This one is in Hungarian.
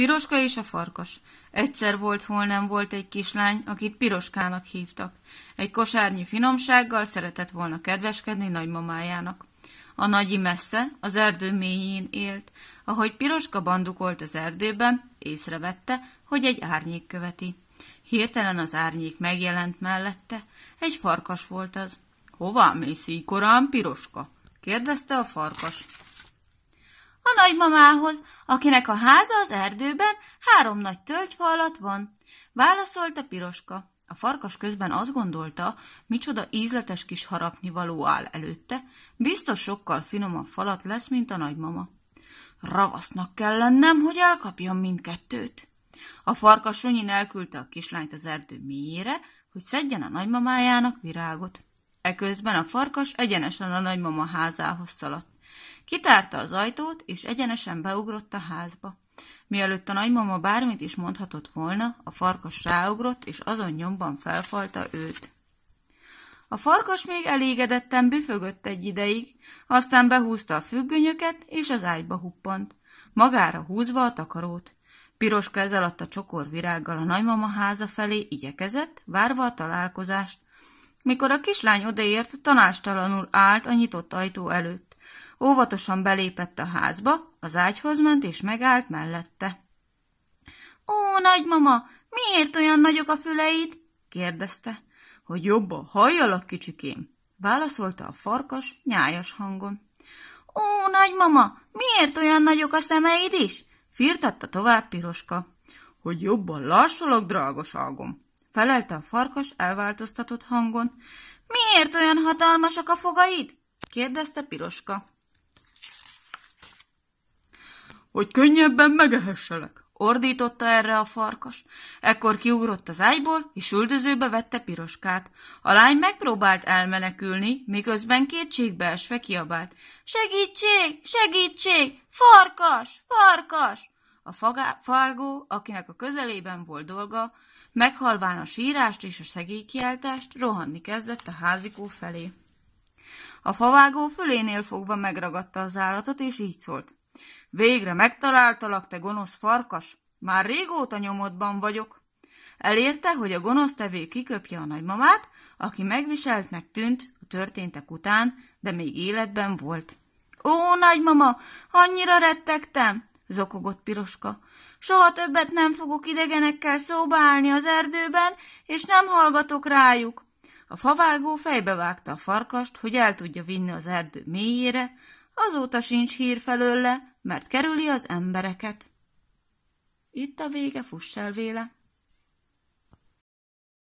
Piroska és a farkas. Egyszer volt, hol nem volt egy kislány, akit Piroskának hívtak. Egy kosárnyi finomsággal szeretett volna kedveskedni nagymamájának. A nagyi messze, az erdő mélyén élt. Ahogy Piroska bandukolt az erdőben, észrevette, hogy egy árnyék követi. Hirtelen az árnyék megjelent mellette. Egy farkas volt az. – Hová mész így korán, Piroska? – kérdezte a farkas a nagymamához, akinek a háza az erdőben három nagy töltyfa alatt van, válaszolta Piroska. A farkas közben azt gondolta, micsoda ízletes kis harapnivaló áll előtte, biztos sokkal finomabb falat lesz, mint a nagymama. Ravasznak kell lennem, hogy elkapjam mindkettőt. A farkas sunyin elküldte a kislányt az erdő mélyére, hogy szedjen a nagymamájának virágot. Eközben a farkas egyenesen a nagymama házához szaladt. Kitárta az ajtót, és egyenesen beugrott a házba. Mielőtt a nagymama bármit is mondhatott volna, a farkas ráugrott, és azon nyomban felfalta őt. A farkas még elégedetten büfögött egy ideig, aztán behúzta a függönyöket, és az ágyba huppant, magára húzva a takarót. Piros kez alatt a csokor virággal a nagymama háza felé igyekezett, várva a találkozást. Mikor a kislány odaért, tanástalanul állt a nyitott ajtó előtt. Óvatosan belépett a házba, az ágyhoz ment és megállt mellette. Ó, nagymama, miért olyan nagyok a füleid? kérdezte. Hogy jobban halljalak, kicsikém, válaszolta a farkas nyájas hangon. Ó, nagymama, miért olyan nagyok a szemeid is? firtatta tovább piroska. Hogy jobban lássalak, drágaságom, felelte a farkas elváltoztatott hangon. Miért olyan hatalmasak a fogaid? kérdezte piroska hogy könnyebben megehesselek. Ordította erre a farkas. Ekkor kiugrott az ágyból, és üldözőbe vette piroskát. A lány megpróbált elmenekülni, miközben esve kiabált. Segítség! Segítség! Farkas! Farkas! A fagá, fágó, akinek a közelében volt dolga, meghalván a sírást és a segélykiáltást, rohanni kezdett a házikó felé. A favágó fülénél fogva megragadta az állatot, és így szólt. Végre megtaláltalak, te gonosz farkas! Már régóta nyomodban vagyok. Elérte, hogy a gonosz tevé kiköpje a nagymamát, aki megviseltnek tűnt a történtek után, de még életben volt. Ó, nagymama, annyira rettegtem, zokogott Piroska. Soha többet nem fogok idegenekkel szóba állni az erdőben, és nem hallgatok rájuk. A favágó fejbe vágta a farkast, hogy el tudja vinni az erdő mélyére, azóta sincs hír felőle, mert kerüli az embereket. Itt a vége, fuss el véle!